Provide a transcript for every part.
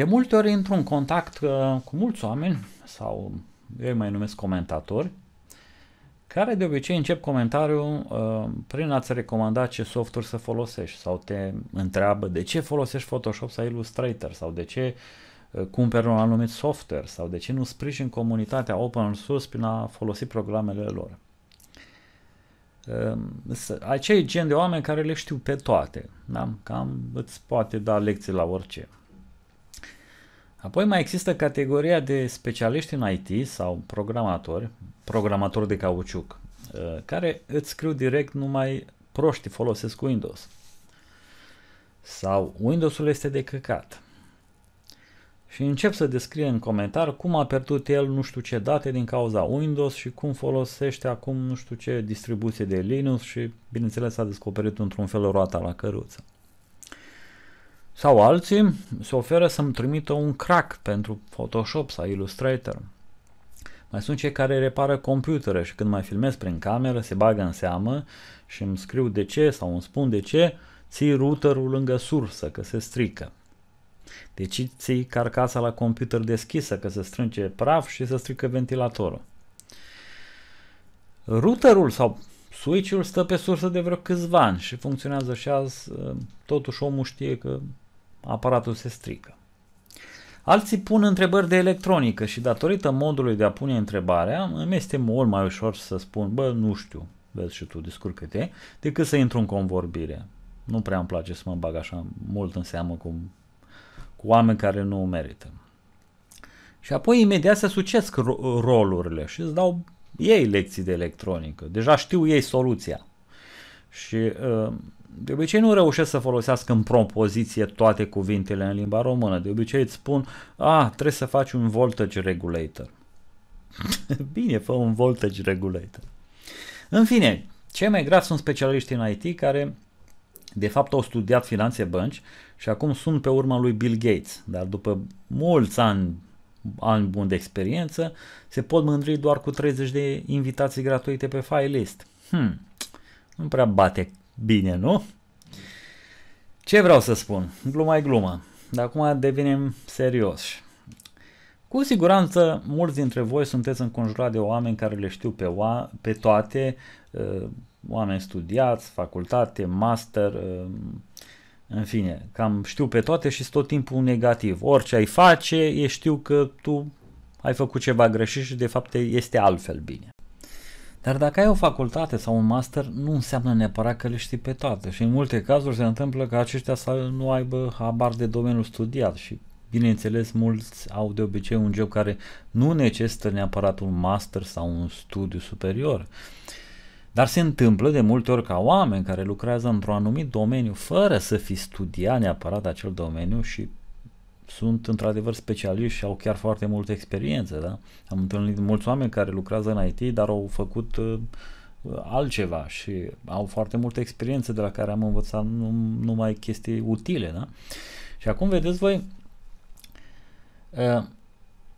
De multe ori intru în contact uh, cu mulți oameni sau eu îi mai numesc comentatori care de obicei încep comentariul uh, prin a-ți recomanda ce software să folosești sau te întreabă de ce folosești Photoshop sau Illustrator sau de ce uh, cumperi un anumit software sau de ce nu sprijin comunitatea open source prin a folosi programele lor. Uh, acei gen de oameni care le știu pe toate, da? cam îți poate da lecții la orice. Apoi mai există categoria de specialiști în IT sau programatori, programatori de cauciuc, uh, care îți scriu direct numai proștii folosesc Windows. Sau Windows-ul este de căcat. Și încep să descrie în comentar cum a pierdut el nu știu ce date din cauza Windows și cum folosește acum nu știu ce distribuție de Linux și bineînțeles a descoperit într-un fel roata la căruță. Sau alții se oferă să-mi trimită un crack pentru Photoshop sau Illustrator. Mai sunt cei care repară computere și când mai filmez prin cameră se bagă în seamă și îmi scriu de ce sau îmi spun de ce ții routerul lângă sursă că se strică. Deci ții carcasa la computer deschisă că se strânge praf și se strică ventilatorul. Routerul sau switch-ul stă pe sursă de vreo câțiva ani și funcționează și azi, totuși omul știe că aparatul se strică. Alții pun întrebări de electronică și datorită modului de a pune întrebarea, îmi este mult mai ușor să spun, bă, nu știu, vezi și tu, descurcă-te, decât să intru în convorbire. Nu prea îmi place să mă bag așa mult în seamă cu, cu oameni care nu merită. Și apoi imediat se sucesc ro- rolurile și îți dau ei lecții de electronică. Deja știu ei soluția. Și uh, de obicei nu reușesc să folosească în propoziție toate cuvintele în limba română. De obicei îți spun, a, trebuie să faci un voltage regulator. Bine, fă un voltage regulator. În fine, cei mai grav sunt specialiștii în IT care de fapt au studiat finanțe bănci și acum sunt pe urma lui Bill Gates, dar după mulți ani, ani buni de experiență, se pot mândri doar cu 30 de invitații gratuite pe file list. Hmm, nu prea bate bine, nu? Ce vreau să spun? Gluma e gluma. Dar acum devenim serioși. Cu siguranță, mulți dintre voi sunteți înconjurați de oameni care le știu pe, oa- pe toate, uh, oameni studiați, facultate, master, uh, în fine, cam știu pe toate și tot timpul negativ. Orice ai face, e știu că tu ai făcut ceva greșit și de fapt este altfel bine. Dar dacă ai o facultate sau un master, nu înseamnă neapărat că le știi pe toate și în multe cazuri se întâmplă că aceștia să nu aibă habar de domeniul studiat și Bineînțeles, mulți au de obicei un job care nu necesită neapărat un master sau un studiu superior. Dar se întâmplă de multe ori ca oameni care lucrează într-un anumit domeniu fără să fi studiat neapărat acel domeniu și sunt într-adevăr specialiști și au chiar foarte multă experiență. Da? Am întâlnit mulți oameni care lucrează în IT, dar au făcut uh, altceva și au foarte multă experiență de la care am învățat num- numai chestii utile. Da? Și acum vedeți voi, uh,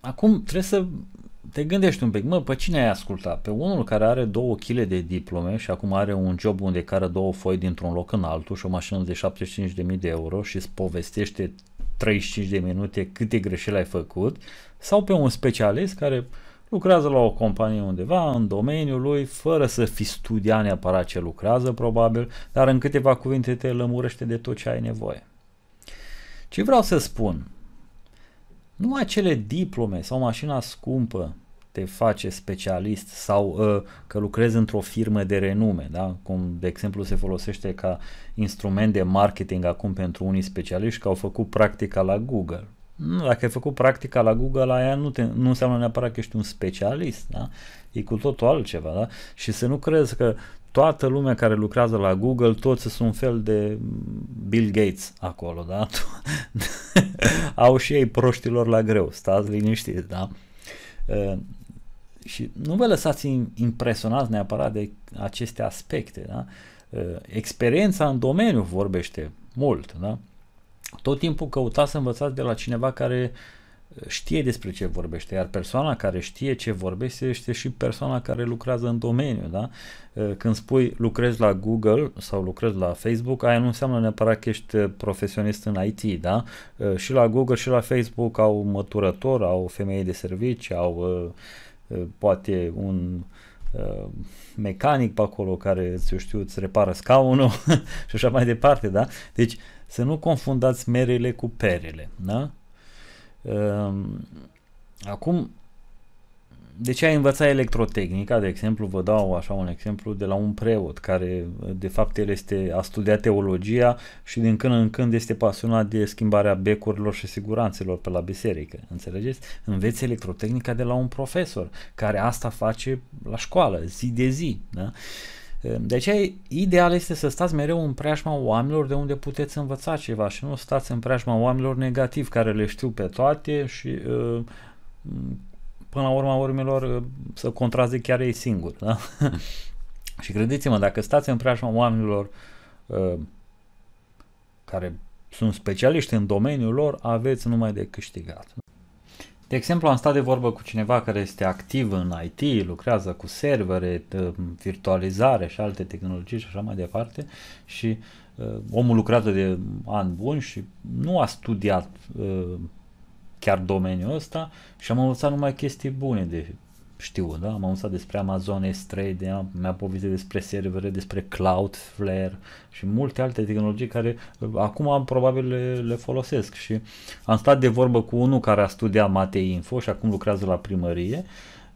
acum trebuie să te gândești un pic, mă, pe cine ai ascultat? Pe unul care are două chile de diplome și acum are un job unde cară două foi dintr-un loc în altul și o mașină de 75.000 de euro și îți povestește 35 de minute câte greșeli ai făcut sau pe un specialist care lucrează la o companie undeva în domeniul lui fără să fi studiat neapărat ce lucrează probabil, dar în câteva cuvinte te lămurește de tot ce ai nevoie. Ce vreau să spun? Nu acele diplome sau mașina scumpă te face specialist sau uh, că lucrezi într-o firmă de renume, da? cum de exemplu se folosește ca instrument de marketing acum pentru unii specialiști că au făcut practica la Google. dacă ai făcut practica la Google, aia nu, te, nu înseamnă neapărat că ești un specialist, da? E cu totul altceva, da? Și să nu crezi că toată lumea care lucrează la Google, toți sunt un fel de Bill Gates acolo, da? Au și ei proștilor la greu, stați liniștiți, da? Ă, și nu vă lăsați impresionați neapărat de aceste aspecte. Da? Ă, experiența în domeniu vorbește mult. Da? Tot timpul căutați să învățați de la cineva care uh, știe despre ce vorbește, iar persoana care știe ce vorbește este și persoana care lucrează în domeniu, da? Uh, când spui lucrezi la Google sau lucrezi la Facebook, aia nu înseamnă neapărat că ești uh, profesionist în IT, da? Uh, și la Google și la Facebook au măturător, au femeie de servici, au poate un mecanic pe acolo care, eu știu, îți repară scaunul și așa mai departe, da? Deci să nu confundați merele cu perele, da? Ehm, acum, de ce ai învățat electrotehnica, de exemplu, vă dau așa un exemplu de la un preot care de fapt el este, a studiat teologia și din când în când este pasionat de schimbarea becurilor și siguranțelor pe la biserică, înțelegeți? Înveți electrotehnica de la un profesor care asta face la școală, zi de zi, da? Uh, Ehm, de aceea, ideal este să stați mereu în preajma oamenilor de unde puteți învăța ceva și nu stați în preajma oamenilor negativ care le știu pe toate și ehm, până la urma urmelor ehm, să contrazic chiar ei singuri. Da? și credeți-mă, dacă stați în preajma oamenilor care sunt specialiști în domeniul lor, aveți numai de câștigat. De exemplu, am stat de vorbă cu cineva care este activ în IT, lucrează cu servere, virtualizare și alte tehnologii și așa mai departe și uh, omul lucrează de ani buni și nu a studiat uh, chiar domeniul ăsta și am învățat numai chestii bune de știu, da? am uitat despre Amazon S3, de, mi-a povestit despre servere, despre Cloudflare și multe alte tehnologii care uh, acum probabil le, le folosesc și am stat de vorbă cu unul care a studiat Matei Info și acum lucrează la primărie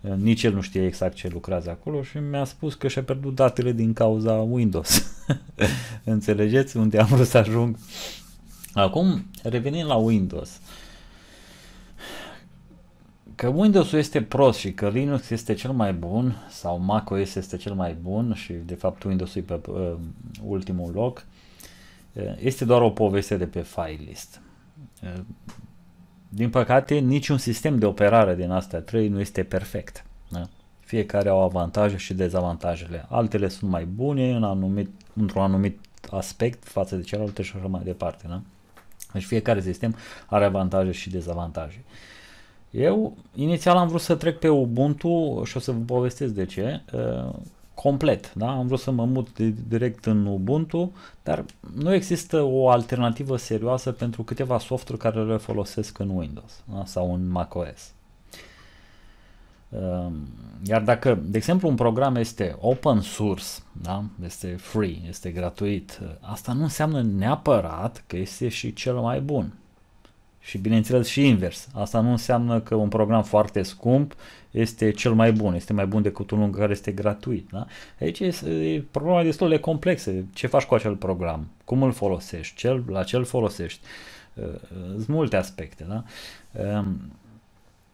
uh, nici el nu știe exact ce lucrează acolo și mi-a spus că și-a pierdut datele din cauza Windows. Înțelegeți unde am vrut să ajung? Acum, revenind la Windows, că Windows-ul este prost și că Linux este cel mai bun sau macOS este cel mai bun și de fapt Windows-ul e pe uh, ultimul loc, uh, este doar o poveste de pe file list. Uh, din păcate, niciun sistem de operare din astea trei nu este perfect. Da? Fiecare au avantaje și dezavantajele. Altele sunt mai bune în anumit, într-un anumit aspect față de celelalte și așa mai departe. Da? Deci fiecare sistem are avantaje și dezavantaje. Uh, eu inițial am vrut să trec pe Ubuntu și o să vă povestesc de ce, complet, da? am vrut să mă mut de, direct în Ubuntu, dar nu există o alternativă serioasă pentru câteva softuri care le folosesc în Windows da? sau în macOS. Ehm, iar dacă, de exemplu, un program este open source, da? este free, este gratuit, asta nu înseamnă neapărat că este și cel mai bun și bineînțeles și invers. Asta nu înseamnă că un program foarte scump este cel mai bun, este mai bun decât unul care este gratuit. Da? Aici e, e problema destul de complexă. Ce faci cu acel program? Cum îl folosești? Cel, la ce îl folosești? Uh, uh, sunt multe aspecte. Da? Um,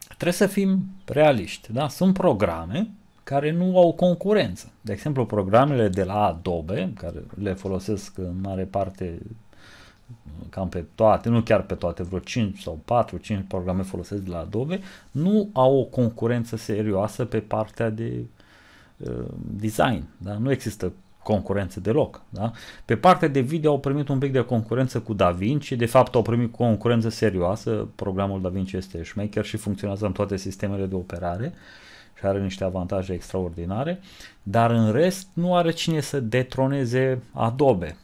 trebuie să fim realiști. Da? Sunt programe care nu au concurență. De exemplu, programele de la Adobe, care le folosesc în mare parte cam pe toate, nu chiar pe toate, vreo 5 sau 4, 5 programe folosesc de la Adobe, nu au o concurență serioasă pe partea de uh, design. Da? Nu există concurență deloc. Da? Pe partea de video au primit un pic de concurență cu DaVinci, de fapt au primit concurență serioasă, programul DaVinci este șmecher și funcționează în toate sistemele de operare și are niște avantaje extraordinare, dar în rest nu are cine să detroneze Adobe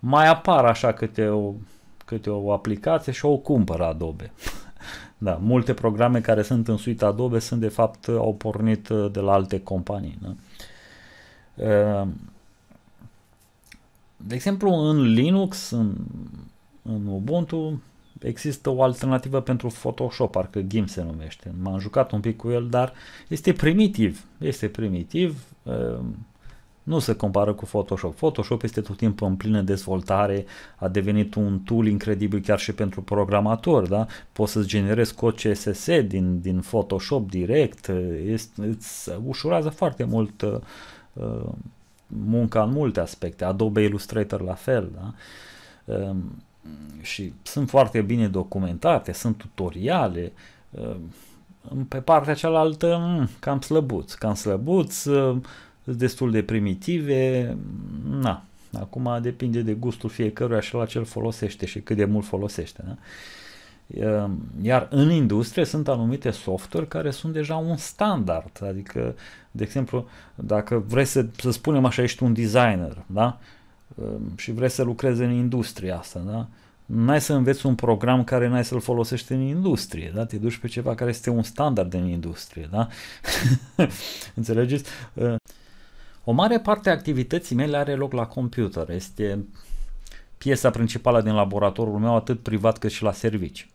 mai apar așa câte o, câte o aplicație și o cumpără Adobe. da, multe programe care sunt în suite Adobe sunt de fapt au pornit uh, de la alte companii. Da? Uh, de exemplu, în Linux, în, în Ubuntu, există o alternativă pentru Photoshop, parcă GIMP se numește. M-am jucat un pic cu el, dar este primitiv. Este primitiv. Uh, nu se compară cu Photoshop. Photoshop este tot timpul în plină dezvoltare, a devenit un tool incredibil chiar și pentru programator, da? Poți să-ți generezi cod CSS din, din Photoshop direct, este, îți ușurează foarte mult uh, uh, munca în multe aspecte, Adobe Illustrator la fel, da? Um, și sunt foarte bine documentate, sunt tutoriale, uh, pe partea cealaltă, mm, cam slăbuți, cam slăbuț, uh, destul de primitive. Na, acum depinde de gustul fiecăruia și la ce îl folosește și cât de mult folosește. Da? Ehm, iar în industrie sunt anumite software care sunt deja un standard, adică, de exemplu, dacă vrei să, să spunem așa, ești un designer, da? Ehm, și vrei să lucrezi în industria asta, da? N-ai să înveți un program care n-ai să-l folosești în industrie, da? Te duci pe ceva care este un standard în industrie, da? Înțelegeți? Ehm, o mare parte a activității mele are loc la computer. Este piesa principală din laboratorul meu, atât privat cât și la servici.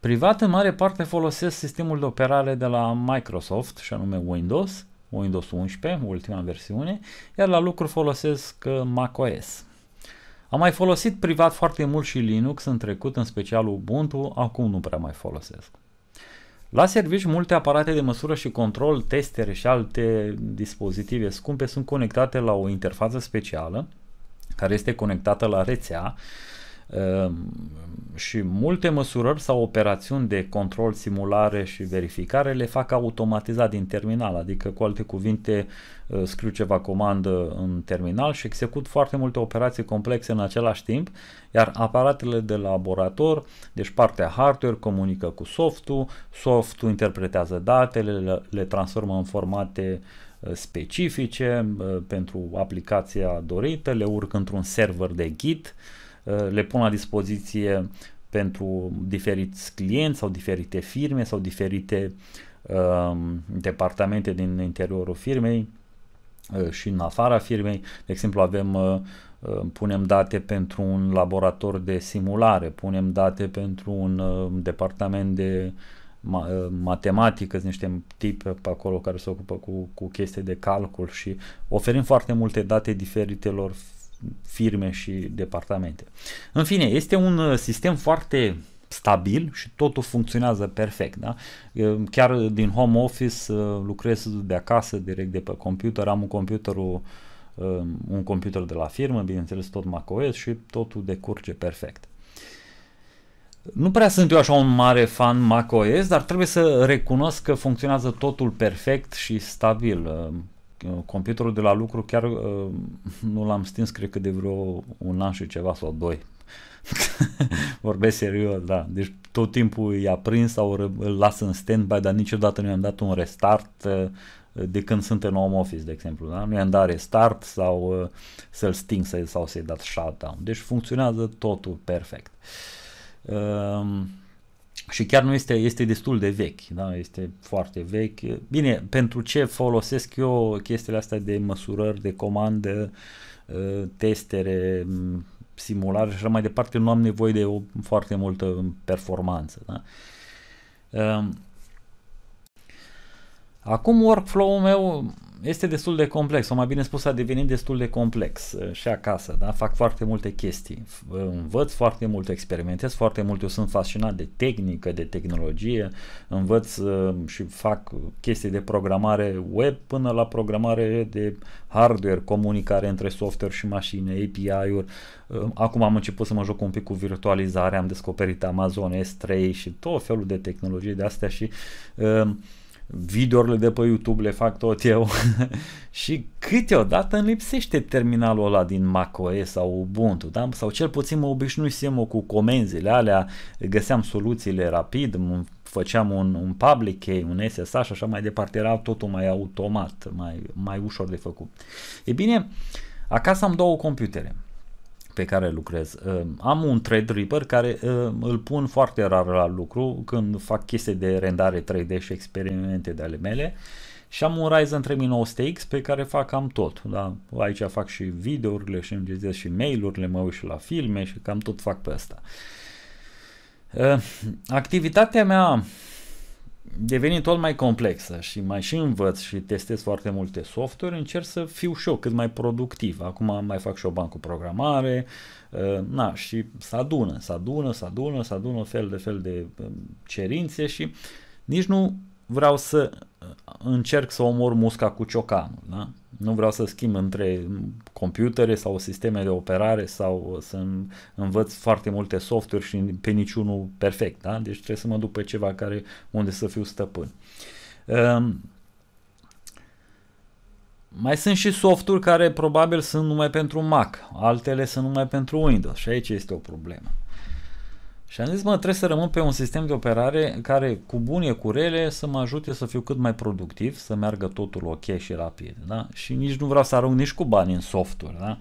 Privat, în mare parte, folosesc sistemul de operare de la Microsoft, și anume Windows, Windows 11, ultima versiune, iar la lucru folosesc uh, macOS. Am mai folosit privat foarte mult și Linux în trecut, în special Ubuntu, acum nu prea mai folosesc. La serviciu, multe aparate de măsură și control, testere și alte dispozitive scumpe sunt conectate la o interfață specială care este conectată la rețea Ehm, și multe măsurări sau operațiuni de control, simulare și verificare le fac automatizat din terminal, adică cu alte cuvinte eh, scriu ceva comandă în terminal și execut foarte multe operații complexe în același timp, iar aparatele de laborator, deci partea hardware comunică cu softul, softul interpretează datele, le transformă în formate eh, specifice eh, pentru aplicația dorită, le urc într-un server de Git, Eh, le pun la dispoziție pentru diferiți clienți sau diferite firme sau diferite ehm, departamente din interiorul firmei eh, și în afara firmei. De exemplu, avem eh, punem date pentru un laborator de simulare, punem date pentru un departament de matematică, sunt niște tipi pe acolo care se ocupă cu, cu chestii de calcul și oferim foarte multe date diferitelor firme și departamente. În fine, este un uh, sistem foarte stabil și totul funcționează perfect. Da? Chiar din home office uh, lucrez de acasă, direct de pe computer, am un computer uh, um, un computer de la firmă, bineînțeles tot macOS și totul decurge perfect. Nu prea sunt eu așa un mare fan macOS, dar trebuie să recunosc că funcționează totul perfect și stabil. Um, Uh, computerul de la lucru chiar uh, nu l-am stins, cred că de vreo un an și ceva sau doi. Vorbesc serios, da. Deci tot timpul i-a prins sau îl las în stand-by, dar niciodată nu i-am dat un restart uh, de când sunt în home office, de exemplu. Da? Nu i-am dat restart sau uh, să-l sting sau să-i dat shutdown. Deci funcționează totul perfect. Uh, și chiar nu este, este destul de vechi, da? este foarte vechi. Bine, pentru ce folosesc eu chestiile astea de măsurări, de comandă, ă, testere, simulare și așa mai departe, nu am nevoie de o foarte multă performanță. Da? Ă, acum workflow-ul meu este destul de complex, sau mai bine spus a devenit destul de complex uh, și acasă, da? fac foarte multe chestii, uh, învăț foarte mult, experimentez foarte mult, eu sunt fascinat de tehnică, de tehnologie, învăț uh, și fac chestii de programare web până la programare de hardware, comunicare între software și mașină, API-uri, acum am început să mă joc un pic cu virtualizare, am descoperit Amazon S3 și tot felul de tehnologii de astea și uh, videorile de pe YouTube le fac tot eu și câteodată îmi lipsește terminalul ăla din macOS sau Ubuntu da? sau cel puțin mă obișnuisem cu comenzile alea, găseam soluțiile rapid, făceam un, un public key, un SSH și așa mai departe, era totul mai automat, mai, mai ușor de făcut. E bine, acasă am două computere pe care lucrez. Ehm, am un Threadripper care ehm, îl pun foarte rar la lucru când fac chestii de rendare 3D și experimente de ale mele și am un Ryzen 3900X pe care fac cam tot. Da? Aici fac și videourile și îmi gestez și mail-urile, mă uit și la filme și cam tot fac pe asta. Ehm, activitatea mea devenind tot mai complexă și mai și învăț și testez foarte multe softuri, încerc să fiu și eu cât mai productiv. Acum mai fac și o bancă programare, uh, na, și se adună, se adună, se adună, se adună fel de fel de um, cerințe și nici nu vreau să uh, încerc să omor musca cu ciocanul, da? Nu vreau să schimb între computere sau sisteme de operare sau să învăț foarte multe software și pe niciunul perfect. Da? Deci trebuie să mă duc pe ceva care, unde să fiu stăpân. Um, mai sunt și softuri care probabil sunt numai pentru Mac, altele sunt numai pentru Windows și aici este o problemă. Și am zis, mă, trebuie să rămân pe un sistem de operare care, cu bune, cu rele, să mă ajute să fiu cât mai productiv, să meargă totul ok și rapid, da? Și nici nu vreau să arunc nici cu bani în software, da?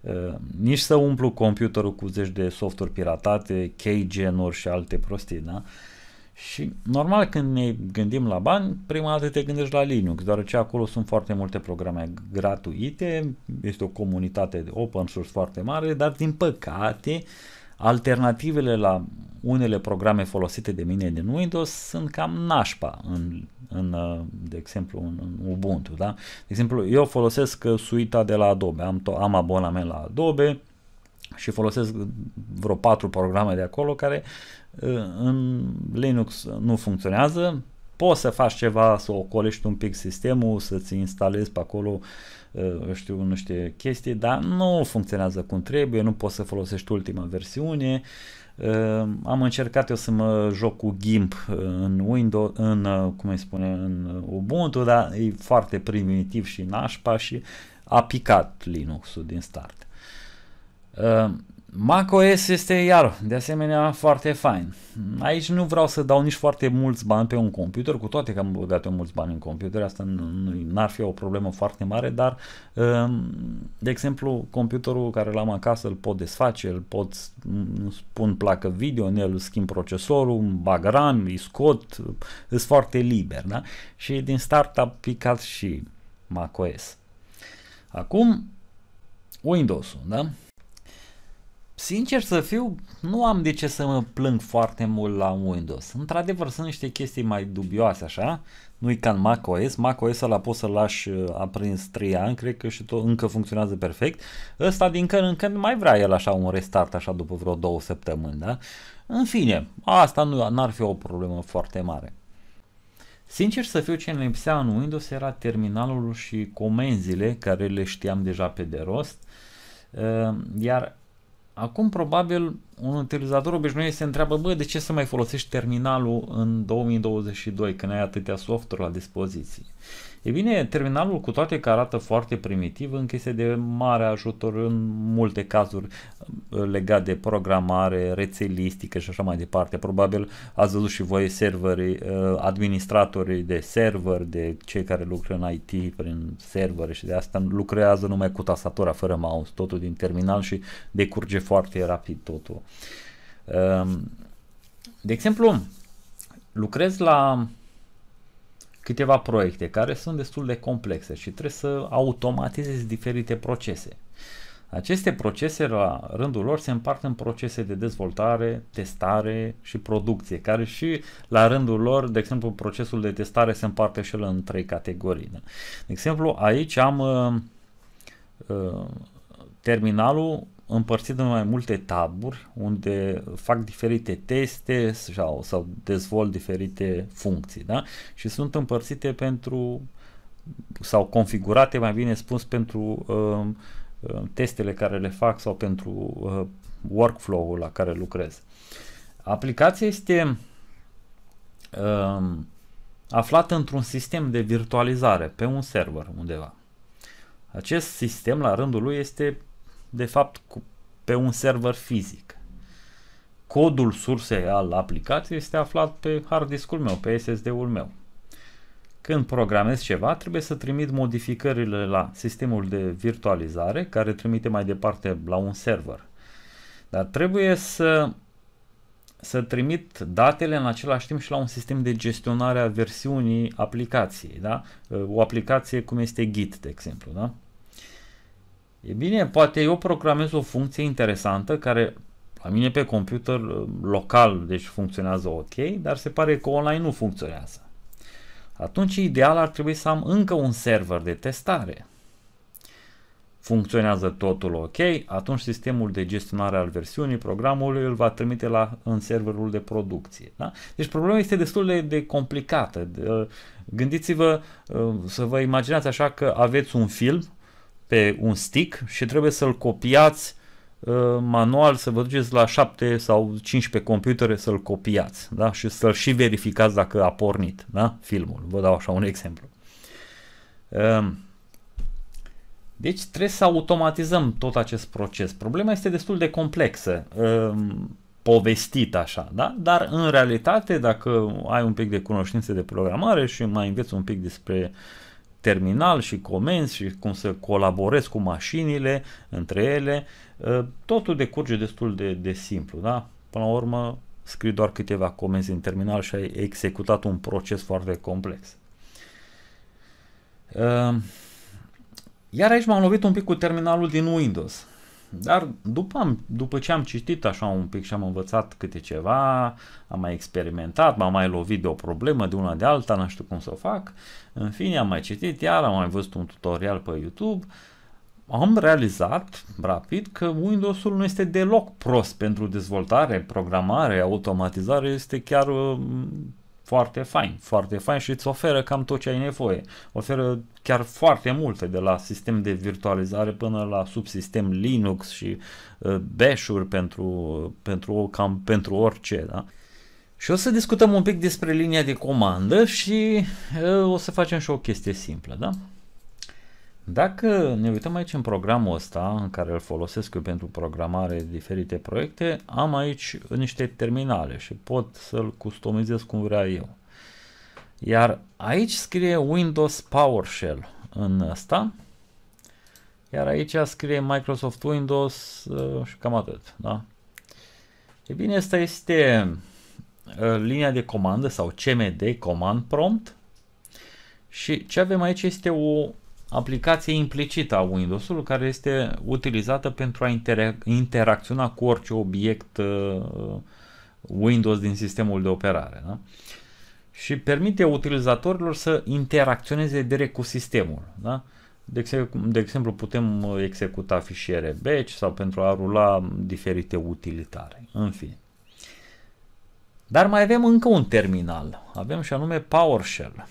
Uh, nici să umplu computerul cu zeci de software piratate, keygen-uri și alte prostii, da? Și normal când ne gândim la bani, prima dată te gândești la Linux, deoarece acolo sunt foarte multe programe gratuite, este o comunitate de open source foarte mare, dar din păcate Alternativele la unele programe folosite de mine din Windows sunt cam nașpa în, în uh, de exemplu, în, în Ubuntu, da? De exemplu, eu folosesc uh, suita de la Adobe, am, to- am abonament la Adobe și folosesc uh, vreo patru programe de acolo care în Linux nu funcționează, poți să faci ceva, să ocolești un pic sistemul, să-ți instalezi pe acolo uh, Eh, eu știu, știu, chestii, dar nu funcționează cum trebuie, nu poți să folosești ultima versiune. Eh, am încercat eu să mă joc cu GIMP eh, în Windows, în, cum îi spune, în Ubuntu, dar e foarte primitiv și nașpa și a picat Linux-ul din start macOS este iar, de asemenea, foarte fain. Aici nu vreau să dau nici foarte mulți bani pe un computer, cu toate că am băgat eu mulți bani în computer, asta n-ar fi o problemă foarte mare, dar, ehm, de exemplu, computerul care l-am acasă îl pot desface, îl pot pun placă video în el, schimb procesorul, bag RAM, îi scot, sunt foarte liber, da? Și din start a picat și macOS. Acum, Windows-ul, da? Sincer să fiu, nu am de ce să mă plâng foarte mult la Windows. Într-adevăr, sunt niște chestii mai dubioase așa, nu-i ca în macOS. macOS ăla poți să-l lași uh, aprins 3 ani, cred că și tot încă funcționează perfect. Ăsta din când în când mai vrea el așa un restart așa după vreo două săptămâni, da? În fine, asta nu ar fi o problemă foarte mare. Sincer să fiu, ce ne lipsea în Windows era terminalul și comenzile care le știam deja pe de rost. Uh, iar Acum, probabil, un utilizator obișnuit se întreabă, bă, de ce să mai folosești terminalul în 2022, când ai atâtea softuri la dispoziție? E bine, terminalul, cu toate că arată foarte primitiv, încă este de mare ajutor în multe cazuri uh, legat de programare, rețelistică și așa mai departe. Probabil ați văzut și voi serveri, uh, administratorii de server, de cei care lucrează în IT prin server și de asta lucrează numai cu tastatura fără mouse, totul din terminal și decurge foarte rapid totul. Um, de exemplu, lucrez la câteva proiecte care sunt destul de complexe și trebuie să automatizezi diferite procese. Aceste procese, la rândul lor, se împart în procese de dezvoltare, testare și producție, care și la rândul lor, de exemplu, procesul de testare se împarte și el în trei categorii. De exemplu, aici am uh, uh, terminalul împărțit în mai multe taburi unde fac diferite teste sau, sau dezvolt diferite funcții da? și sunt împărțite pentru sau configurate mai bine spus pentru uh, uh, testele care le fac sau pentru uh, workflow-ul la care lucrez. Aplicația este uh, aflată într-un sistem de virtualizare pe un server undeva. Acest sistem la rândul lui este de fapt cu, pe un server fizic. Codul sursei al aplicației este aflat pe hard discul meu, pe SSD-ul meu. Când programez ceva, trebuie să trimit modificările la sistemul de virtualizare, care trimite mai departe la un server. Dar trebuie să, să trimit datele în același timp și la un sistem de gestionare a versiunii aplicației. Da? O aplicație cum este Git, de exemplu. Da? E bine, poate eu programez o funcție interesantă care la mine pe computer uh, local deci funcționează ok, dar se pare că online nu funcționează. Atunci ideal ar trebui să am încă un server de testare. Funcționează totul ok, atunci sistemul de gestionare al versiunii programului îl va trimite la, în serverul de producție. Da? Deci problema este destul de, de complicată. Uh, gândiți-vă uh, să vă imaginați așa că aveți un film pe un stick și trebuie să-l copiați uh, manual, să vă duceți la 7 sau 15 computere să-l copiați da? și să-l și verificați dacă a pornit da? filmul. Vă dau așa un exemplu. Um, deci trebuie să automatizăm tot acest proces. Problema este destul de complexă, um, povestit așa, da? dar în realitate dacă ai un pic de cunoștințe de programare și mai înveți un pic despre uh, terminal și comenzi și cum să colaborezi cu mașinile între ele, ă, totul decurge destul de, de simplu, da? Până la urmă, scrii doar câteva comenzi în terminal și ai executat un proces foarte complex. Ă, iar aici m-am lovit un pic cu terminalul din Windows. Dar după, am, după ce am citit așa un pic și am învățat câte ceva, am mai experimentat, m-am mai lovit de o problemă de una de alta, nu știu cum să o fac, în fine am mai citit iar, am mai văzut un tutorial pe YouTube, am realizat rapid că Windows-ul nu este deloc prost pentru dezvoltare, programare, automatizare, este chiar mm, foarte fain, foarte fain și îți oferă cam tot ce ai nevoie. Oferă chiar foarte multe, de la sistem de virtualizare până la subsistem Linux și uh, bash-uri pentru, uh, pentru, cam pentru orice. Da? Și o să discutăm un pic despre linia de comandă și uh, o să facem și o chestie simplă. Da? Dacă ne uităm aici în programul ăsta, în care îl folosesc eu pentru programare diferite proiecte, am aici niște terminale și pot să-l customizez cum vreau eu. Iar aici scrie Windows PowerShell în ăsta. Iar aici scrie Microsoft Windows uh, și cam atât. Da? E bine, asta este uh, linia de comandă sau CMD, Command Prompt. Și ce avem aici este o aplicație implicită a Windows-ului care este utilizată pentru a interac interacționa cu orice obiect uh, Windows din sistemul de operare. Da? Uh, și permite utilizatorilor să interacționeze direct cu sistemul. Da? De, exemplu, de exemplu, putem uh, executa fișiere batch sau pentru a rula diferite utilitare. În fine. Dar mai avem încă un terminal. Avem și anume PowerShell.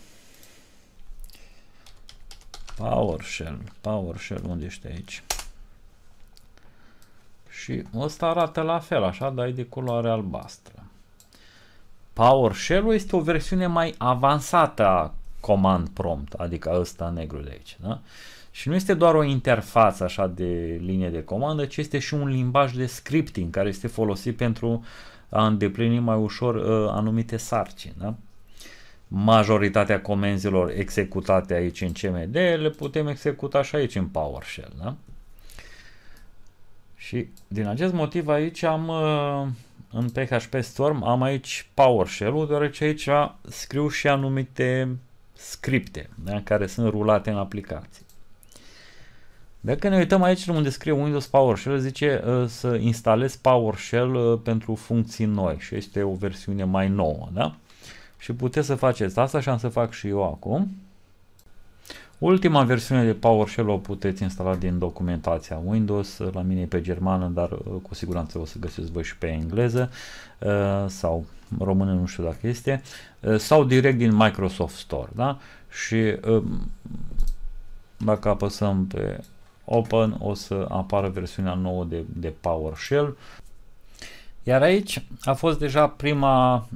PowerShell. PowerShell, unde este aici? Și ăsta arată la fel, așa, dar e de culoare albastră. PowerShell-ul este o versiune mai avansată a command prompt, adică ăsta negru de aici. Da? Și nu este doar o interfață așa de linie de comandă, ci este și un limbaj de scripting care este folosit pentru a îndeplini mai ușor uh, anumite sarcini. Da? Majoritatea comenzilor executate aici în CMD le putem executa și aici în PowerShell. Da? Și din acest motiv aici am uh, în PHP Storm am aici PowerShell-ul, deoarece aici scriu și anumite scripte da? care sunt rulate în aplicații. Dacă ne uităm aici unde scrie Windows PowerShell, zice uh, să instalezi PowerShell uh, pentru funcții noi și este o versiune mai nouă, da? Și puteți să faceți asta și am să fac și eu acum. Ultima versiune de PowerShell o puteți instala din documentația Windows, la mine e pe germană, dar uh, cu siguranță o să găsiți voi și pe engleză uh, sau română, nu știu dacă este, uh, sau direct din Microsoft Store. Da? Și um, dacă apăsăm pe Open o să apară versiunea nouă de, de PowerShell. Iar aici a fost deja prima,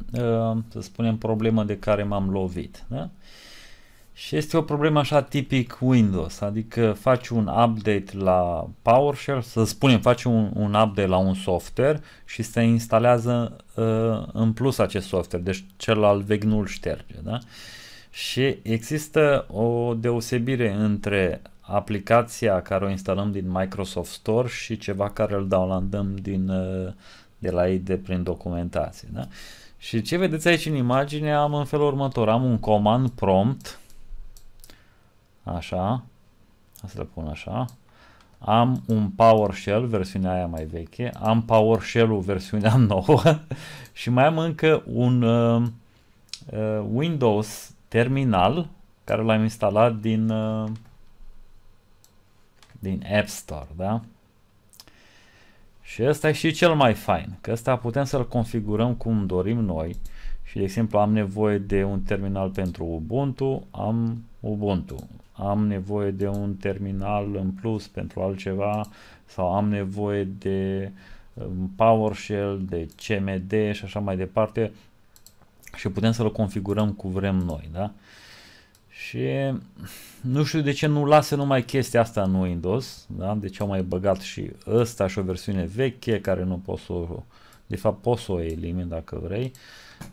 să spunem, problemă de care m-am lovit. Da? Și este o problemă așa tipic Windows, adică faci un update la PowerShell, să spunem faci un, un update la un software și se instalează uh, în plus acest software, deci celălalt vechi nu-l șterge. Da? Și există o deosebire între aplicația care o instalăm din Microsoft Store și ceva care îl downloadăm din, uh, de la ei de prin documentație. Da? Și ce vedeți aici în imagine am în felul următor, am un command prompt, Așa. Asta le pun așa. Am un PowerShell, versiunea aia mai veche. Am PowerShell-ul, versiunea nouă. și mai am încă un uh, uh, Windows terminal care l-am instalat din, uh, din App Store, da? Și ăsta e și cel mai fain, că ăsta putem să-l configurăm cum dorim noi și, de exemplu, am nevoie de un terminal pentru Ubuntu, am Ubuntu am nevoie de un terminal în plus pentru altceva sau am nevoie de um, PowerShell, de CMD și așa mai departe și putem să-l configurăm cu vrem noi, da? Și nu știu de ce nu lasă numai chestia asta în Windows, da? De ce au mai băgat și ăsta și o versiune veche care nu pot să o, de fapt poți să o elimini dacă vrei.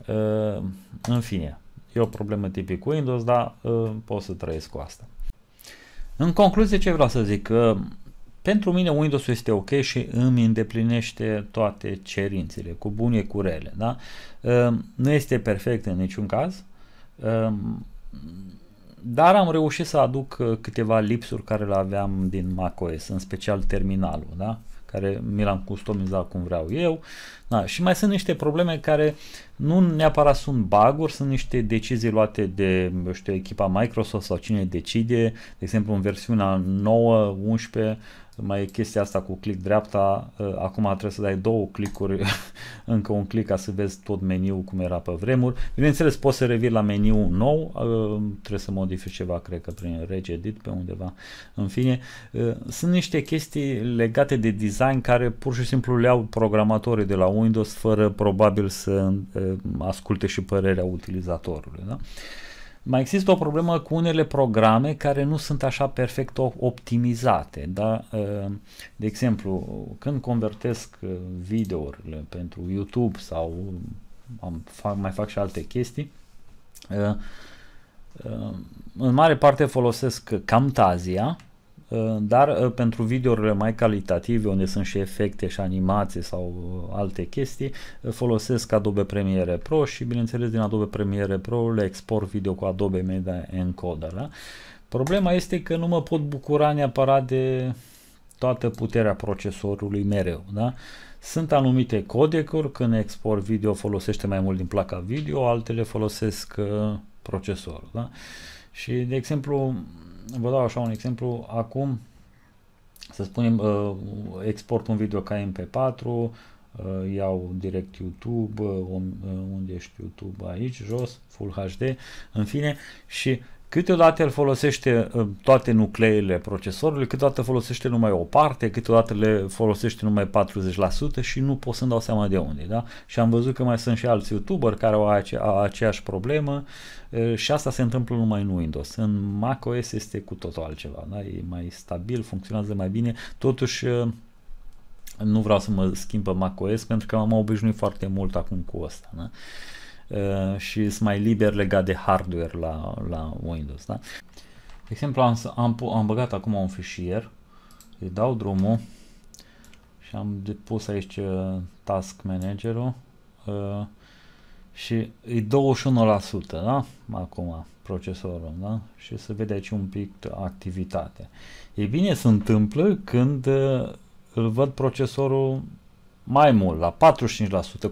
Uh, în fine, e o problemă tipic cu Windows, dar uh, pot să trăiesc cu asta. În concluzie, ce vreau să zic? Că pentru mine Windows este ok și îmi îndeplinește toate cerințele, cu bune, cu rele. Da? Ehm, nu este perfect în niciun caz, ehm, dar am reușit să aduc uh, câteva lipsuri care le aveam din macOS, în special terminalul. Da? care mi l-am customizat cum vreau eu. Da, și mai sunt niște probleme care nu neapărat sunt baguri, sunt niște decizii luate de știu, echipa Microsoft sau cine decide, de exemplu în versiunea 9, 11 mai e chestia asta cu click dreapta, uh, acum trebuie să dai două clicuri, încă un click ca să vezi tot meniul cum era pe vremuri. Bineînțeles, poți să revii la meniu nou, uh, trebuie să modifici ceva, cred că prin regedit pe undeva. În fine, uh, sunt niște chestii legate de design care pur și simplu le au programatorii de la Windows fără probabil să asculte și părerea utilizatorului. Da? Mai există o problemă cu unele programe care nu sunt așa perfect optimizate. Da? Ă, de exemplu, când convertesc ă, videourile pentru YouTube sau am, fac, mai fac și alte chestii, ă, în mare parte folosesc Camtasia, Ă, dar ă, pentru videourile mai calitative, unde sunt și efecte și animații sau ă, alte chestii, folosesc Adobe Premiere Pro și bineînțeles din Adobe Premiere Pro le export video cu Adobe Media Encoder. Da? Problema este că nu mă pot bucura neapărat de toată puterea procesorului mereu. Da? Sunt anumite codecuri, când export video folosește mai mult din placa video, altele folosesc uh, procesorul. Da? Și, de exemplu, vă dau așa un exemplu, acum să spunem, uh, export un video ca MP4, uh, iau direct YouTube, uh, unde ești YouTube aici, jos, Full HD, în fine, și Câteodată el folosește uh, toate nucleele procesorului, câteodată folosește numai o parte, câteodată le folosește numai 40% și nu pot să-mi dau seama de unde. Da? Și am văzut că mai sunt și alți youtuberi care au ace- aceeași problemă uh, și asta se întâmplă numai în Windows. În macOS este cu totul altceva. Da? E mai stabil, funcționează mai bine. Totuși, uh, nu vreau să mă schimb pe macOS pentru că m-am obișnuit foarte mult acum cu asta. Da? Uh, și sunt mai liber legat de hardware la, la Windows. Da? De exemplu, am, am, am băgat acum un fișier, îi dau drumul și am depus aici uh, task managerul uh, și e 21% da? acum procesorul da? și se vede aici un pic activitate. E bine se întâmplă când uh, îl văd procesorul mai mult, la 45%,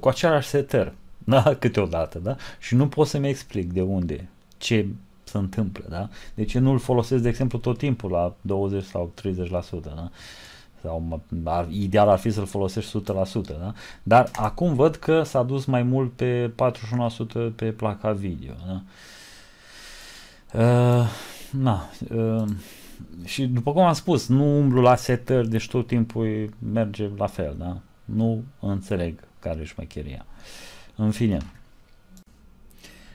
cu același setări da? câteodată, da? și nu pot să-mi explic de unde, ce se întâmplă, da? De deci ce nu-l folosesc, de exemplu, tot timpul la 20 sau 30%, da? sau ar, ideal ar fi să-l folosești 100%, da? dar acum văd că s-a dus mai mult pe 41% pe placa video. Da? Uh, na, uh, și după cum am spus, nu umblu la setări, deci tot timpul merge la fel, da? nu înțeleg care e șmecheria. În fine.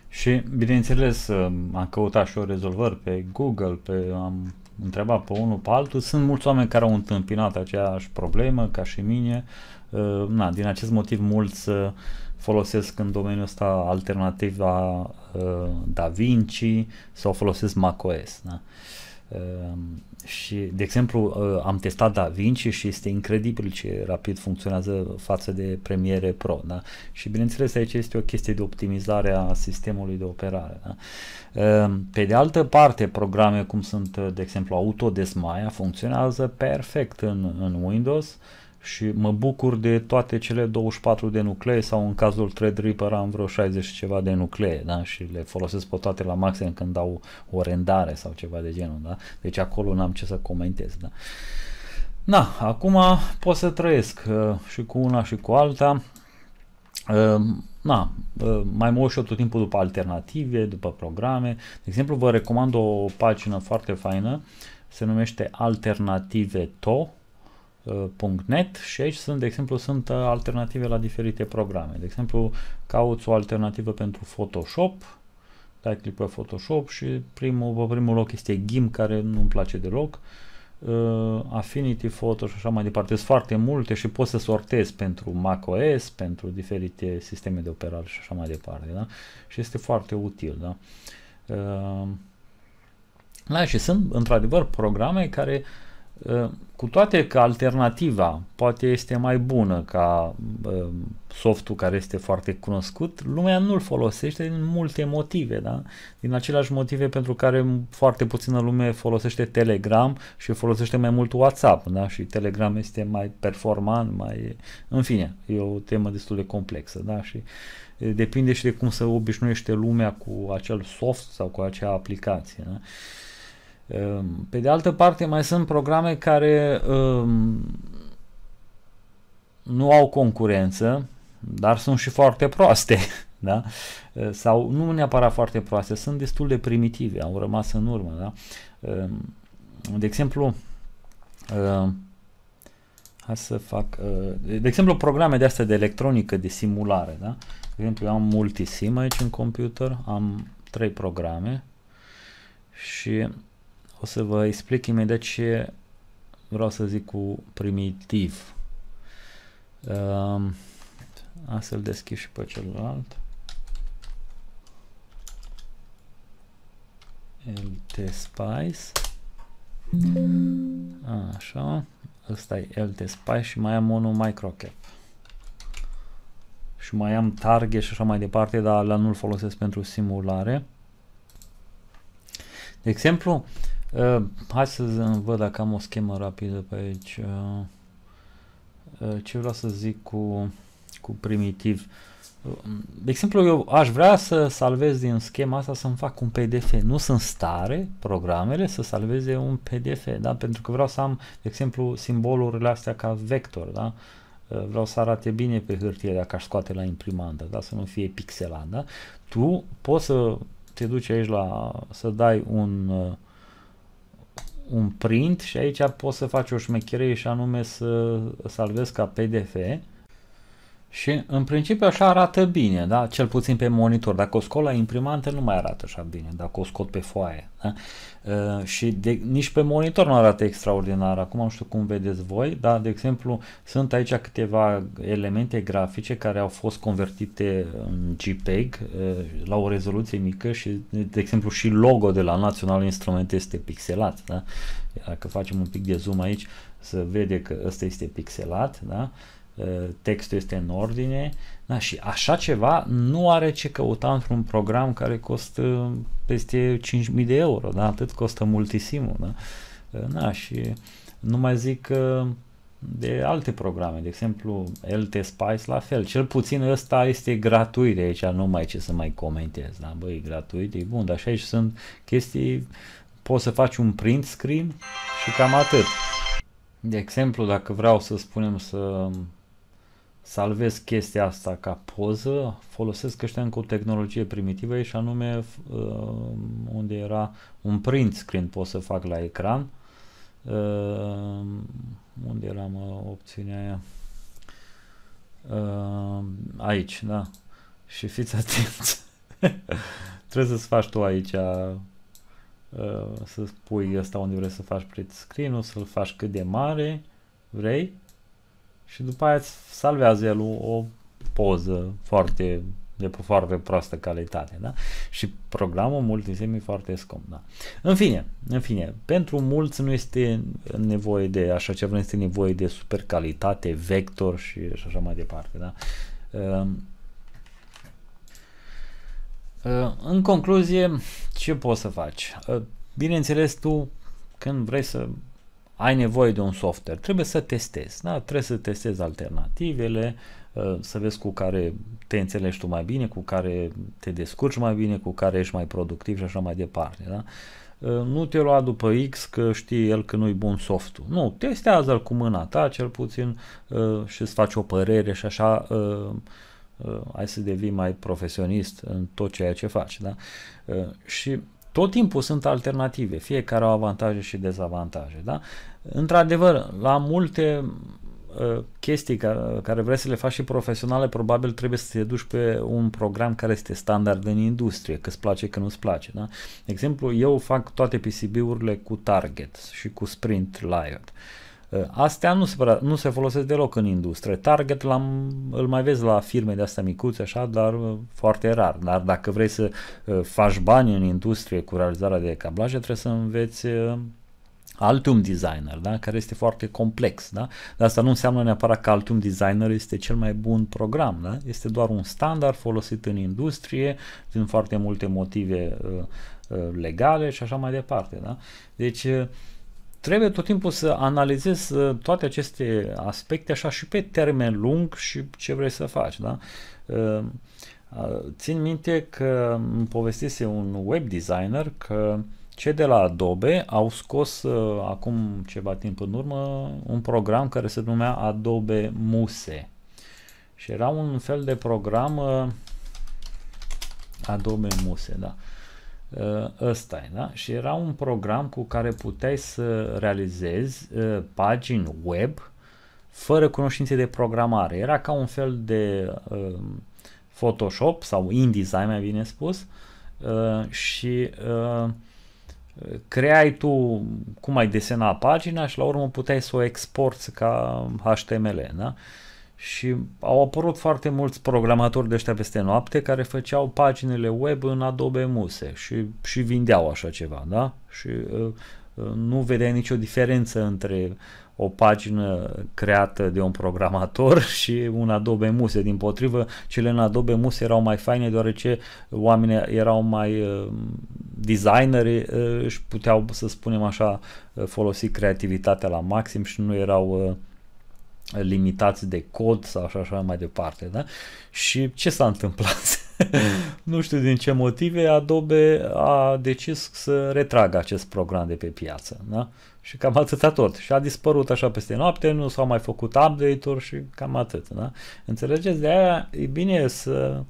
Și, bineînțeles, um, am căutat și o rezolvări pe Google, pe, am întrebat pe unul, pe altul. Sunt mulți oameni care au întâmpinat aceeași problemă, ca și mine. Uh, na, din acest motiv, mulți uh, folosesc în domeniul ăsta alternativa uh, Da Vinci sau folosesc macOS. Da? Ehm, și, de exemplu, ă, am testat Da Vinci și este incredibil ce rapid funcționează față de Premiere Pro. Da? Și, bineînțeles, aici este o chestie de optimizare a sistemului de operare. Da? Ehm, pe de altă parte, programe cum sunt, de exemplu, Autodesk Maya funcționează perfect în, în Windows. Uh, și mă bucur de toate cele 24 de nuclee sau în cazul Threadripper am vreo 60 ceva de nuclee da? și le folosesc pe toate la maxim când dau o rendare sau ceva de genul. Da? Deci acolo n-am ce să comentez. Da? Na, acum pot să trăiesc uh, și cu una și cu alta. Uh, na, uh, mai mă și eu tot timpul după alternative, după programe. De exemplu, vă recomand o pagină foarte faină, se numește Alternative To, .NET și aici sunt, de exemplu, sunt uh, alternative la diferite programe. De exemplu, cauți o alternativă pentru Photoshop, dai click pe Photoshop și primul, pe primul loc este GIMP, care nu-mi place deloc, uh, Affinity Photo și așa mai departe. Sunt foarte multe și poți să sortezi pentru macOS, pentru diferite sisteme de operare și așa mai departe. Da? Și este foarte util. Da? Uh, da, și sunt într-adevăr programe care uh, cu toate că alternativa poate este mai bună ca um, softul care este foarte cunoscut, lumea nu-l folosește din multe motive, da? Din aceleași motive pentru care foarte puțină lume folosește Telegram și folosește mai mult WhatsApp, da? Și Telegram este mai performant, mai... În fine, e o temă destul de complexă, da? Și depinde și de cum se obișnuiește lumea cu acel soft sau cu acea aplicație, da? Ehm, pe de altă parte, mai sunt programe care ehm, nu au concurență, dar sunt și foarte proaste, da? Ehm, sau nu neapărat foarte proaste, sunt destul de primitive, au rămas în urmă, da? De exemplu, hai să fac, de exemplu, programe de astea de electronică, de simulare, da? De exemplu, eu am multisim aici în computer, am trei programe și o să vă explic imediat ce vreau să zic cu primitiv. Um, astfel deschid și pe celălalt. LT Spice. A, așa. Ăsta e LT Spice și mai am unul microcap. Și mai am target și așa mai departe, dar la nu-l folosesc pentru simulare. De exemplu, Uh, hai să văd dacă am o schemă rapidă pe aici. Uh, uh, ce vreau să zic cu, cu primitiv? Uh, de exemplu, eu aș vrea să salvez din schema asta să-mi fac un PDF. Nu sunt stare programele să salveze un PDF, da? pentru că vreau să am, de exemplu, simbolurile astea ca vector. Da? Uh, vreau să arate bine pe hârtie dacă aș scoate la imprimantă, da? să nu fie pixelat. Da? Tu poți să te duci aici la, să dai un uh, un print și aici poți să faci o șmecherie și anume să salvezi ca PDF și în principiu așa arată bine, da? cel puțin pe monitor. Dacă o scot la imprimantă nu mai arată așa bine, dacă o scot pe foaie. Da? Uh, și de, nici pe monitor nu arată extraordinar. Acum nu știu cum vedeți voi, dar de exemplu sunt aici câteva elemente grafice care au fost convertite în JPEG uh, la o rezoluție mică și de exemplu și logo de la Național Instrument este pixelat. Da? Dacă facem un pic de zoom aici, să vede că ăsta este pixelat. Da? Uh, Eh, textul este în ordine da, și așa ceva nu are ce căuta într-un program care costă eh, peste 5.000 de euro, da? atât costă multisimul, da? da, și nu mai zic de alte programe, de exemplu LT Spice la fel, cel puțin ăsta este gratuit aici, nu mai ce să mai comentez, da? băi, e gratuit, e bun, dar și aici sunt chestii, poți să faci un print screen și cam atât. De exemplu, dacă vreau să spunem să salvez chestia asta ca poză, folosesc ăștia încă o tehnologie primitivă și anume uh, unde era un print screen pot să fac la ecran. Uh, unde era mă, uh, opțiunea aia? Aici, da. Și fiți atenți. Trebuie să-ți faci tu aici să pui ăsta unde vrei să faci print screen-ul, să-l faci cât de mare vrei și după aia îți salvează el o poză foarte de foarte proastă calitate, da? Și programul multisim e foarte scump, da? În fine, în fine, pentru mulți nu este nevoie de așa ceva, nu este nevoie de super calitate, vector și, așa mai departe, da? Ehm, ehm, în concluzie, ce poți să faci? Ehm, bineînțeles, tu când vrei să ai nevoie de un software, trebuie să testezi, da? trebuie să testezi alternativele, ă, să vezi cu care te înțelegi tu mai bine, cu care te descurci mai bine, cu care ești mai productiv și așa mai departe. Da? Ă, nu te lua după X că știi el că nu-i bun softul. Nu, testează-l cu mâna ta cel puțin ă, și îți faci o părere și așa ai să devii mai profesionist în tot ceea ce faci. Da? Și tot timpul sunt alternative, fiecare au avantaje și dezavantaje. Da? Într-adevăr, la multe uh, chestii care, care vrei să le faci și profesionale, probabil trebuie să te duci pe un program care este standard în industrie, că îți place, că nu-ți place. Da? De exemplu, eu fac toate PCB-urile cu Target și cu Sprint Lion. Uh, Eh, astea nu se, nu se folosesc deloc în industrie. Target l-am, îl mai vezi la firme de astea micuțe, așa, dar eh, foarte rar. Dar dacă vrei să eh, faci bani în industrie cu realizarea de cablaje, trebuie să înveți Altum designer, da? care este foarte complex. Da? Dar asta nu înseamnă neapărat că Altum designer este cel mai bun program. Da? Este doar un standard folosit în industrie din foarte multe motive legale și așa mai departe. Da? Deci uh, trebuie tot timpul să analizezi toate aceste aspecte așa și pe termen lung și ce vrei să faci, da? Uh, uh, țin minte că îmi povestise un web designer că cei de la Adobe au scos uh, acum ceva timp în urmă un program care se numea Adobe Muse și era un fel de program Adobe Muse, da. Uh, Uh, ăsta e, da? Și era un program cu care puteai să realizezi uh, pagini web fără cunoștințe de programare. Era ca un fel de uh, Photoshop sau InDesign, mai bine spus, uh, și uh, creai tu cum ai desena pagina și la urmă puteai să o exporti ca HTML, da? Uh, și au apărut foarte mulți programatori de ăștia peste noapte care făceau paginile web în Adobe Muse și, și vindeau așa ceva, da? Și uh, nu vedeai nicio diferență între o pagină creată de un programator și un Adobe Muse. Din potrivă, cele în Adobe Muse erau mai faine deoarece oamenii erau mai uh, designeri uh, și puteau, să spunem așa, folosi creativitatea la maxim și nu erau uh, limitați de cod sau așa, așa mai departe. Da? Și ce s-a întâmplat? Mm. nu știu din ce motive Adobe a decis să retragă acest program de pe piață. Da? Și cam atâta tot. Și a dispărut așa peste noapte, nu s-au mai făcut update-uri și cam atât. Da? Înțelegeți? De aia e bine să,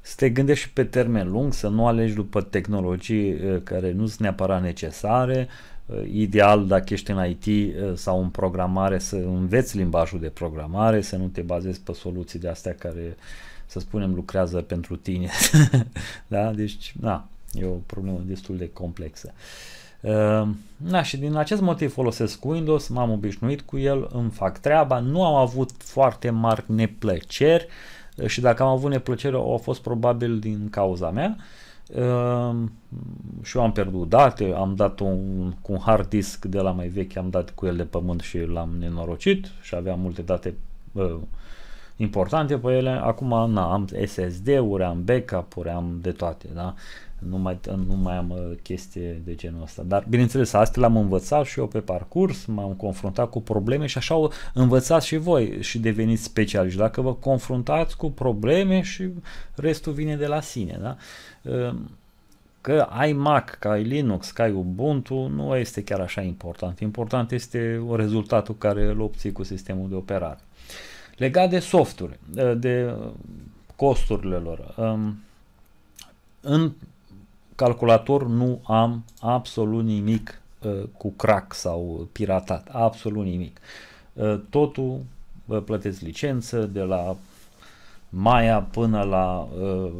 să te gândești și pe termen lung, să nu alegi după tehnologii eh, care nu sunt neapărat necesare, uh, Uh, ideal dacă ești în IT uh, sau în programare să înveți limbajul de programare, să nu te bazezi pe soluții de astea care, să spunem, lucrează pentru tine. da? Deci, da, e o problemă destul de complexă. Da, și din acest motiv folosesc Windows, m-am obișnuit cu el, îmi fac treaba, nu am avut foarte mari neplăceri și dacă am avut neplăceri au fost probabil din cauza mea. Uh, Ehm, și eu am pierdut date, am dat un, cu un hard disk de la mai vechi, am dat cu el de pământ și l-am nenorocit și aveam multe date uh, importante pe ele. Acum na, am SSD-uri, am backup-uri, am de toate, da? nu mai, nu mai am uh, chestie de genul ăsta. Dar, bineînțeles, astea l-am învățat și eu pe parcurs, m-am confruntat cu probleme și așa învățați și voi și deveniți specialiști. Dacă vă confruntați cu probleme și restul vine de la sine, da? Uh, că ai Mac, că ai Linux, că ai Ubuntu, nu este chiar așa important. Important este rezultatul care îl obții cu sistemul de operare. Legat de softuri, uh, de costurile lor, um, în calculator nu am absolut nimic uh, cu crack sau piratat, absolut nimic. Uh, totul plătesc licență de la Maya până la uh,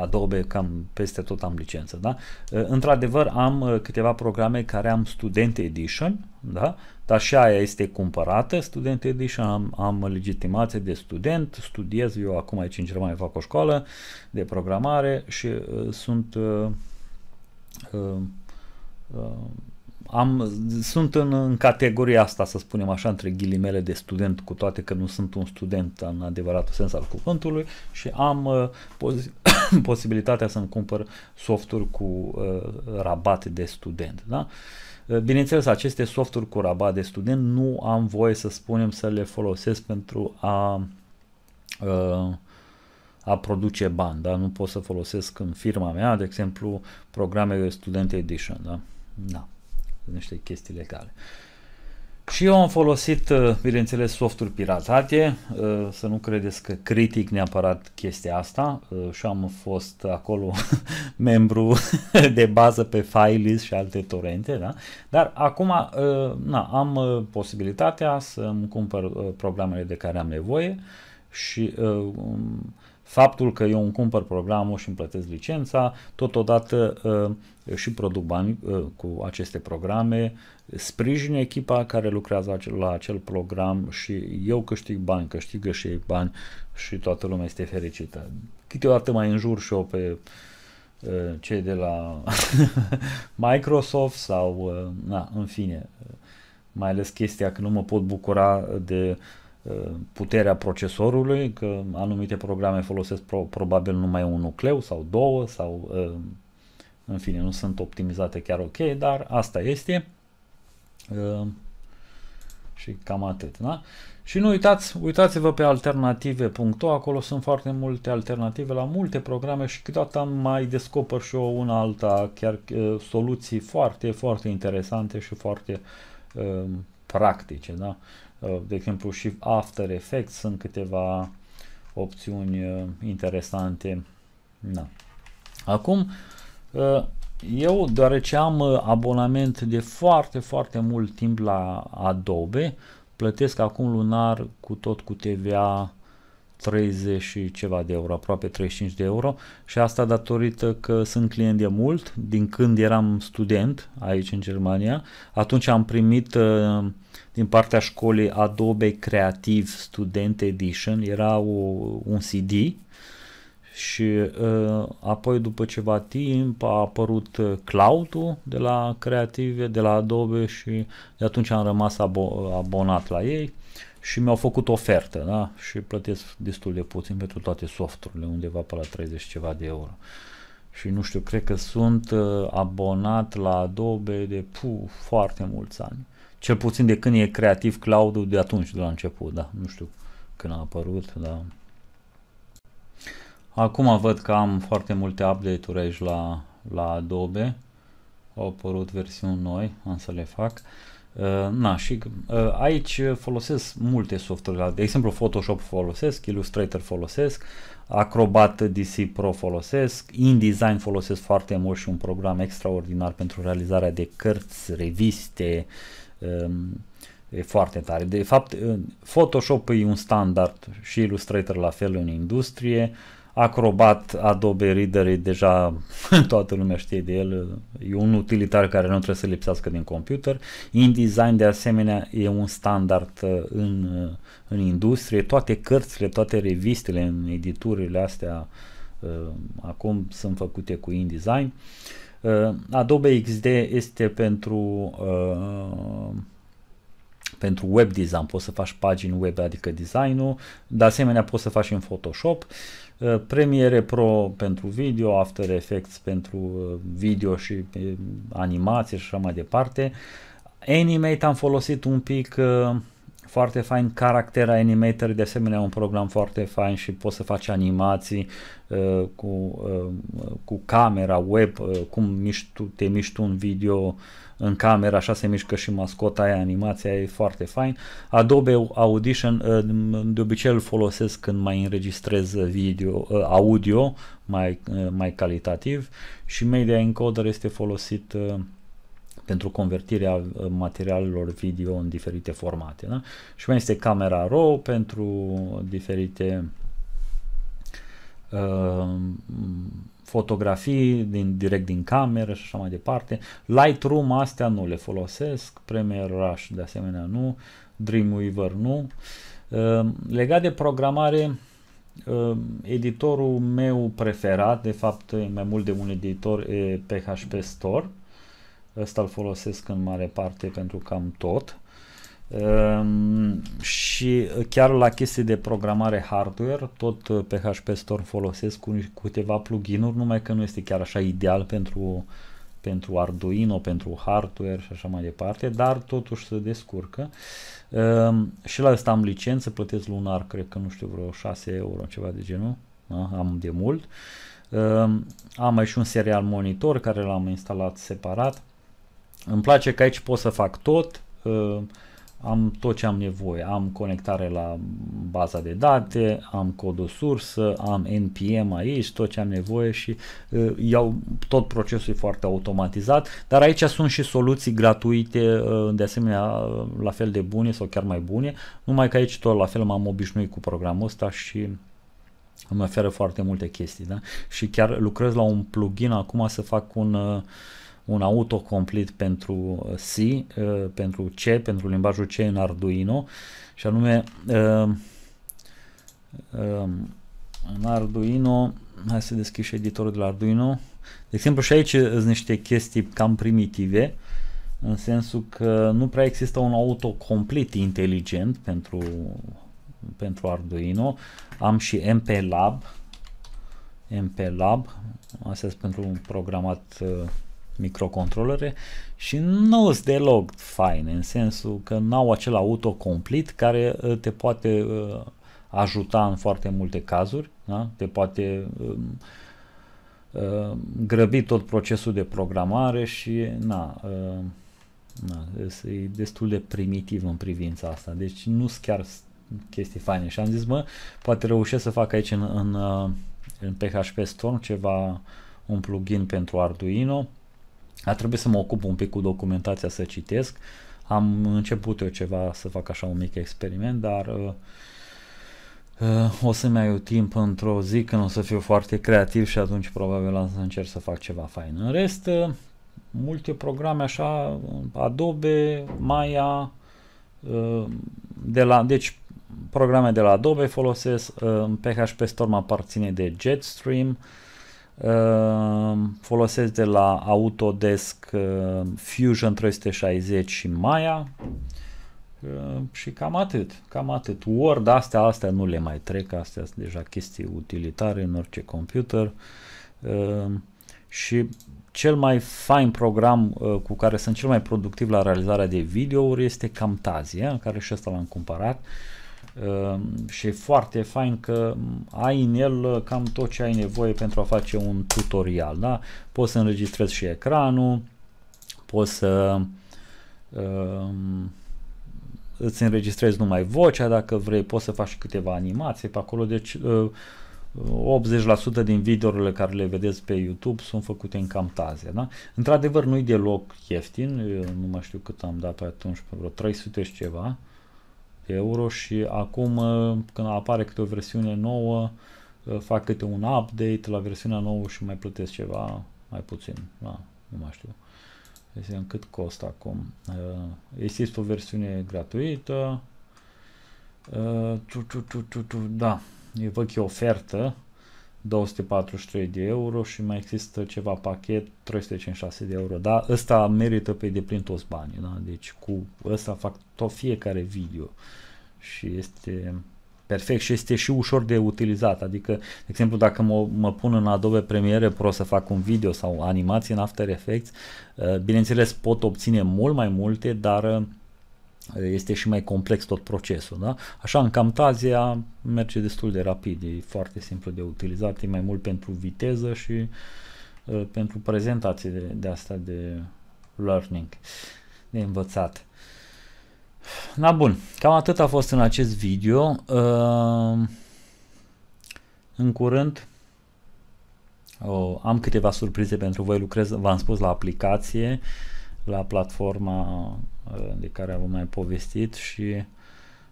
Adobe, cam peste tot am licență. Da? Uh, într-adevăr, am uh, câteva programe care am Student Edition, da? dar și aia este cumpărată, Student Edition, am, am legitimație de student, studiez, eu acum aici în Germania fac o școală de programare și uh, sunt uh, uh, uh am, sunt în, în categoria asta, să spunem așa, între ghilimele de student, cu toate că nu sunt un student în adevăratul sens al cuvântului și am uh, posibilitatea să-mi cumpăr softuri cu uh, rabat de student. Da? Uh, bineînțeles, aceste softuri cu rabat de student nu am voie să spunem să le folosesc pentru a uh, a produce bani, da? Nu pot să folosesc în firma mea, de exemplu, programele Student Edition, da? Da niște chestii legale. Și eu am folosit, uh, bineînțeles, softuri piratate, uh, să nu credeți că critic neapărat chestia asta uh, și am fost acolo membru de bază pe Filist și alte torente, da? dar acum na, am posibilitatea să-mi cumpăr programele de care am nevoie și faptul că eu îmi cumpăr programul și îmi plătesc licența, totodată uh, și produc bani uh, cu aceste programe, sprijin echipa care lucrează la acel program și eu câștig bani, câștigă și ei bani și toată lumea este fericită. Câteodată mai înjur și eu pe uh, cei de la Microsoft sau, na, în fine, mai ales chestia că nu mă pot bucura de uh, puterea procesorului, că anumite programe folosesc pro, probabil numai un nucleu sau două sau uh, în fine, nu sunt optimizate chiar ok, dar asta este uh, și cam atât. Da? Și nu uitați, uitați-vă pe alternative.o, acolo sunt foarte multe alternative la multe programe și câteodată mai descoper și o una alta, chiar uh, soluții foarte, foarte interesante și foarte practice. Da? Uh, de exemplu și After Effects sunt câteva opțiuni uh, interesante. Da. Acum, uh, eu deoarece am abonament de foarte, foarte mult timp la Adobe, plătesc acum lunar cu tot cu TVA 30 și ceva de euro, aproape 35 de euro și asta datorită că sunt client de mult, din când eram student aici în Germania, atunci am primit uh, din partea școlii Adobe Creative Student Edition, era o, un CD și uh, apoi după ceva timp a apărut uh, cloud-ul de la Creative, de la Adobe și de atunci am rămas abonat la ei și mi-au făcut ofertă, da? Și plătesc destul de puțin pentru toate softurile, undeva pe la 30 ceva de euro. Și nu știu, cred că sunt uh, abonat la Adobe de pu, foarte mulți ani. Cel puțin de când e creativ, cloud de atunci, de la început, da? Nu știu când a apărut, da. Acum văd că am foarte multe update-uri aici la, la Adobe. Au apărut versiuni noi, am să le fac. Uh, Uh, na, și uh, aici folosesc multe software, de exemplu Photoshop folosesc, Illustrator folosesc, Acrobat DC Pro folosesc, InDesign folosesc foarte mult și un program extraordinar pentru realizarea de cărți, reviste, um, e foarte tare. De fapt, uh, Photoshop e un standard și Illustrator la fel în industrie, Acrobat Adobe Reader e deja, toată lumea știe de el, e un utilitar care nu trebuie să lipsească din computer. InDesign de asemenea e un standard uh, în, uh, în industrie, toate cărțile, toate revistele în editurile astea uh, acum sunt făcute cu InDesign. Adobe XD este pentru pentru web design, poți să faci pagini web, adică designul, de asemenea poți să faci în Photoshop. Uh, Uh, premiere Pro pentru video, After Effects pentru uh, video și uh, animație și așa mai departe. Animate am folosit un pic foarte fain, Character Animator de asemenea un program foarte fain și poți să faci animații uh, cu, uh, cu camera web, uh, cum miști tu, te miști tu un video în camera, așa se mișcă și mascota aia, animația e foarte fain. Adobe Audition uh, de obicei îl folosesc când mai înregistrez video, uh, audio mai, uh, mai calitativ și Media Encoder este folosit uh, pentru convertirea uh, materialelor video în diferite formate. Da? Și mai este camera RAW pentru diferite uh, fotografii din, direct din cameră și așa mai departe. Lightroom astea nu le folosesc, Premiere Rush de asemenea nu, Dreamweaver nu. Uh, legat de programare, uh, editorul meu preferat, de fapt mai mult de un editor, e PHP Store. Uh, Ăsta îl folosesc în mare parte pentru cam tot. Um, și chiar la chestii de programare hardware, tot uh, PHP Storm folosesc cu câteva plugin-uri, numai că nu este chiar așa ideal pentru, pentru Arduino, pentru hardware și așa mai departe, dar totuși se descurcă. Um, și la asta am licență, plătesc lunar, cred că nu știu, vreo 6 euro, ceva de genul, da? am de mult. Um, am mai și un serial monitor care l-am instalat separat îmi place că aici pot să fac tot, ă, am tot ce am nevoie, am conectare la baza de date, am codul sursă, am NPM aici, tot ce am nevoie și uh, iau tot procesul e foarte automatizat, dar aici sunt și soluții gratuite, uh, de asemenea la fel de bune sau chiar mai bune, numai că aici tot la fel m-am obișnuit cu programul ăsta și îmi oferă foarte multe chestii, da? Și chiar lucrez la un plugin acum să fac un uh, un autocomplit pentru uh, C, uh, pentru C, pentru limbajul C în Arduino și anume uh, în Arduino, hai să deschid și editorul de la Arduino, de exemplu și aici sunt niște chestii cam primitive, în sensul că nu prea există un autocomplit inteligent pentru, pentru Arduino, am și MPLAB, MPLAB, MP astea sunt pentru un programat uh, microcontrolere și nu sunt deloc faine, în sensul că n-au acel autocomplit care uh, te poate uh, ajuta în foarte multe cazuri, da? te poate um, uh, grăbi tot procesul de programare și na, na, e destul de primitiv în privința asta, deci nu sunt chiar chestii faine și am zis, mă, poate reușesc să fac aici în, în, în PHP Storm ceva, un plugin pentru Arduino a trebuit să mă ocup un pic cu documentația, să citesc. Am început eu ceva să fac așa un mic experiment, dar uh, uh, o să-mi ai eu timp într-o zi când o să fiu foarte creativ și atunci probabil am să încerc să fac ceva fain. În rest, uh, multe programe așa, Adobe, Maya, uh, de la, deci programe de la Adobe folosesc, uh, PHP Storm aparține de Jetstream, uh, Ehm, folosesc de la Autodesk ehm, Fusion 360 și Maya ehm, și cam atât, cam atât. Word, astea, astea nu le mai trec, astea sunt deja chestii utilitare în orice computer și cel mai fain program eh, cu care sunt cel mai productiv la realizarea de videouri este Camtasia, care și asta l-am cumpărat. Ehm, și e foarte fain că ai în el uh, cam tot ce ai nevoie pentru a face un tutorial. Da? Poți să înregistrezi și ecranul, poți să uh, îți înregistrezi numai vocea dacă vrei, poți să faci câteva animații pe acolo, deci uh, 80% din videourile care le vedeți pe YouTube sunt făcute în camtasia, da? Într-adevăr nu-i deloc ieftin, Eu nu mai știu cât am dat pe atunci, pe vreo 300 și ceva, euro și acum uh, când apare câte o versiune nouă uh, fac câte un update la versiunea nouă și mai plătesc ceva mai puțin, da, nu mai știu. Deci cât costă acum. Uh, există o versiune gratuită. Da, e vechi ofertă 243 de euro și mai există ceva pachet 356 de euro, da? Ăsta merită pe deplin toți banii, da? Deci cu ăsta fac tot fiecare video și este perfect și este și ușor de utilizat, adică, de exemplu, dacă mă, mă pun în Adobe Premiere Pro să fac un video sau animație în After Effects, uh, bineînțeles pot obține mult mai multe, dar uh, este și mai complex tot procesul, da? Așa, în Camtasia merge destul de rapid, e foarte simplu de utilizat, e mai mult pentru viteză și uh, pentru prezentații de, de asta de learning, de învățat. Na bun, cam atât a fost în acest video. Uh, în curând oh, am câteva surprize pentru voi, lucrez, v-am spus, la aplicație, la platforma Uh, de care am mai povestit și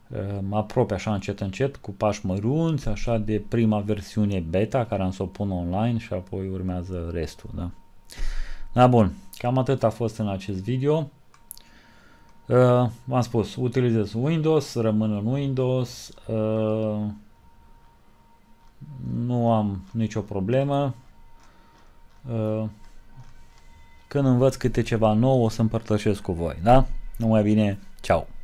uh, mă apropie așa încet încet cu pași mărunți, așa de prima versiune beta care am să o pun online și apoi urmează restul. Da? da, bun, cam atât a fost în acest video. Uh, v-am spus, utilizez Windows, rămân în Windows, uh, nu am nicio problemă. Uh, când învăț câte ceva nou o să împărtășesc cu voi, da? Noi alla fine, ciao.